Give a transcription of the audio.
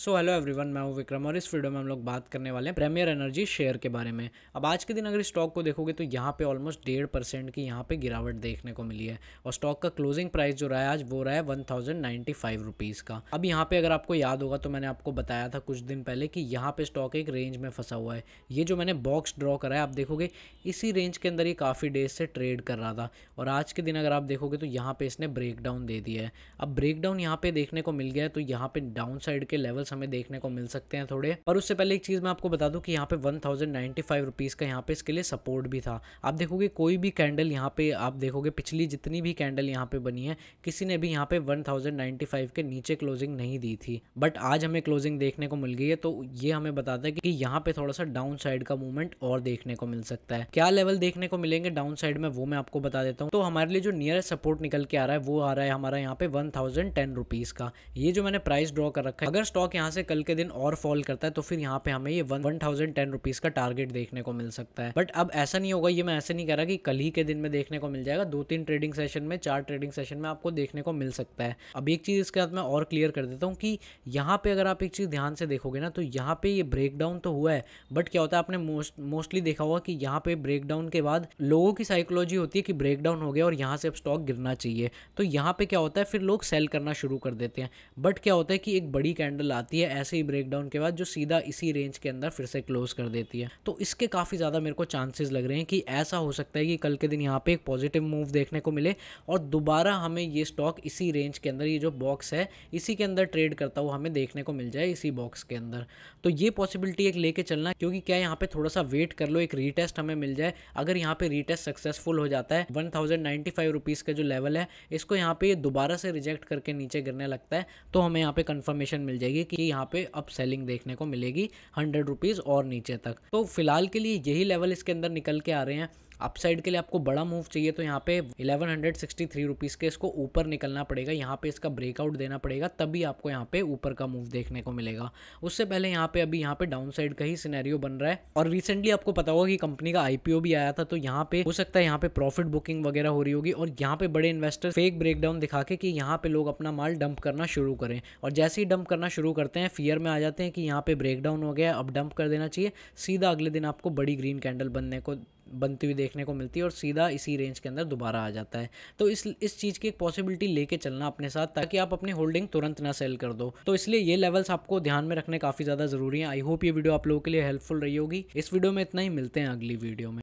so hello everyone मैं हूं विक्रम और इस वीडियो में हम लोग बात करने वाले हैं प्रीमियर एनर्जी शेयर के बारे में अब आज के दिन अगर स्टॉक को देखोगे तो यहाँ पे ऑलमोस्ट डेढ़ परसेंट की यहाँ पे गिरावट देखने को मिली है और स्टॉक का क्लोजिंग प्राइस जो रहा है आज वो रहा है one thousand ninety five rupees का अब यहाँ पे अगर आपको याद होगा तो मैंने आपको बताया था कुछ दिन पहले कि यहाँ पर स्टॉक एक रेंज में फंसा हुआ है ये जो मैंने बॉक्स ड्रॉ करा है आप देखोगे इसी रेंज के अंदर ये काफ़ी डेज से ट्रेड कर रहा था और आज के दिन अगर आप देखोगे तो यहाँ पर इसने ब्रेकडाउन दे दिया है अब ब्रेकडाउन यहाँ पर देखने को मिल गया है तो यहाँ पर डाउन साइड के लेवल्स स्टोर्स हमें देखने को मिल सकते हैं थोड़े पर उससे पहले एक चीज़ मैं आपको बता दूं कि यहाँ पे one thousand ninety five rupees का यहाँ पे इसके लिए सपोर्ट भी था आप देखोगे कोई भी कैंडल यहाँ पे आप देखोगे पिछली जितनी भी कैंडल यहाँ पे बनी है किसी ने भी यहाँ पे वन के नीचे क्लोजिंग नहीं दी थी बट आज हमें क्लोजिंग देखने को मिल गई है तो ये हमें बताता है कि यहाँ पे थोड़ा सा डाउन साइड का मूवमेंट और देखने को मिल सकता है क्या लेवल देखने को मिलेंगे डाउन साइड में वो मैं आपको बता देता हूँ तो हमारे लिए जो नियरेस्ट सपोर्ट निकल के आ रहा है वो आ रहा है हमारा यहाँ पे वन थाउजेंड टेन रुपीज़ का ये जो मैंने प्राइस ड्रॉ कर रखा है अगर स्टॉक यहाँ से कल के दिन और फॉल करता है तो फिर यहाँ पे हमें ये वन थाउजेंड टेन रुपीज का टारगेट देखने को मिल सकता है बट अब ऐसा नहीं होगा ये मैं ऐसे नहीं कह रहा कि कल ही के दिन में देखने को मिल जाएगा दो तीन ट्रेडिंग सेशन में चार ट्रेडिंग सेशन में आपको देखने को मिल सकता है अब एक चीज़ इसके साथ मैं और क्लियर कर देता हूँ कि यहाँ पे अगर आप एक चीज़ ध्यान से देखोगे ना तो यहाँ पे ये ब्रेकडाउन तो हुआ है बट क्या होता है आपने मोस्टली देखा होगा कि यहाँ पे ब्रेकडाउन के बाद लोगों की साइकोलॉजी होती है कि ब्रेकडाउन हो गया और यहाँ से अब स्टॉक गिरना चाहिए तो यहाँ पे क्या होता है फिर लोग सेल करना शुरू कर देते हैं बट क्या होता है कि एक बड़ी कैंडल आती आती है ऐसे ही ब्रेकडाउन के बाद जो सीधा इसी रेंज के अंदर फिर से क्लोज कर देती है तो इसके काफ़ी ज़्यादा मेरे को चांसेस लग रहे हैं कि ऐसा हो सकता है कि कल के दिन यहाँ पे एक पॉजिटिव मूव देखने को मिले और दोबारा हमें ये स्टॉक इसी रेंज के अंदर ये जो बॉक्स है इसी के अंदर ट्रेड करता हुआ हमें देखने को मिल जाए इसी बॉक्स के अंदर तो ये पॉसिबिलिटी एक लेके चलना क्योंकि क्या यहाँ पे थोड़ा सा वेट कर लो एक रीटेस्ट हमें मिल जाए अगर यहाँ पे रीटेस्ट सक्सेसफुल हो जाता है वन थाउजेंड का जो लेवल है इसको यहाँ पे दोबारा से रिजेक्ट करके नीचे गिरने लगता है तो हमें यहाँ पे कन्फर्मेशन मिल जाएगी कि की यहाँ पे अब सेलिंग देखने को मिलेगी हंड्रेड रुपीज़ और नीचे तक तो फिलहाल के लिए यही लेवल इसके अंदर निकल के आ रहे हैं अपसाइड के लिए आपको बड़ा मूव चाहिए तो यहाँ पे eleven hundred sixty three rupees के इसको ऊपर निकलना पड़ेगा यहाँ पे इसका ब्रेकआउट देना पड़ेगा तभी आपको यहाँ पे ऊपर का मूव देखने को मिलेगा उससे पहले यहाँ पे अभी यहाँ पे डाउन साइड का ही सिनेरियो बन रहा है और रिसेंटली आपको पता होगा कि कंपनी का आईपीओ भी आया था तो यहाँ पे हो सकता है यहाँ पे प्रॉफिट बुकिंग वगैरह हो रही होगी और यहाँ पे बड़े इन्वेस्टर फेक ब्रेकडाउन दिखा के कि यहाँ पे लोग अपना माल डंप करना शुरू करें और जैसे ही डंप करना शुरू करते हैं फियर में आ जाते हैं कि यहाँ पे ब्रेकडाउन हो गया अब डंप कर देना चाहिए सीधा अगले दिन आपको बड़ी ग्रीन कैंडल बनने को बनती हुई देखने को मिलती है और सीधा इसी रेंज के अंदर दोबारा आ जाता है तो इस इस चीज़ की एक पॉसिबिलिटी लेके चलना अपने साथ ताकि आप अपनी होल्डिंग तुरंत ना सेल कर दो तो इसलिए ये लेवल्स आपको ध्यान में रखने काफ़ी ज़्यादा ज़रूरी है आई होप ये वीडियो आप लोगों के लिए हेल्पफुल रही होगी इस वीडियो में इतना ही मिलते हैं अगली वीडियो में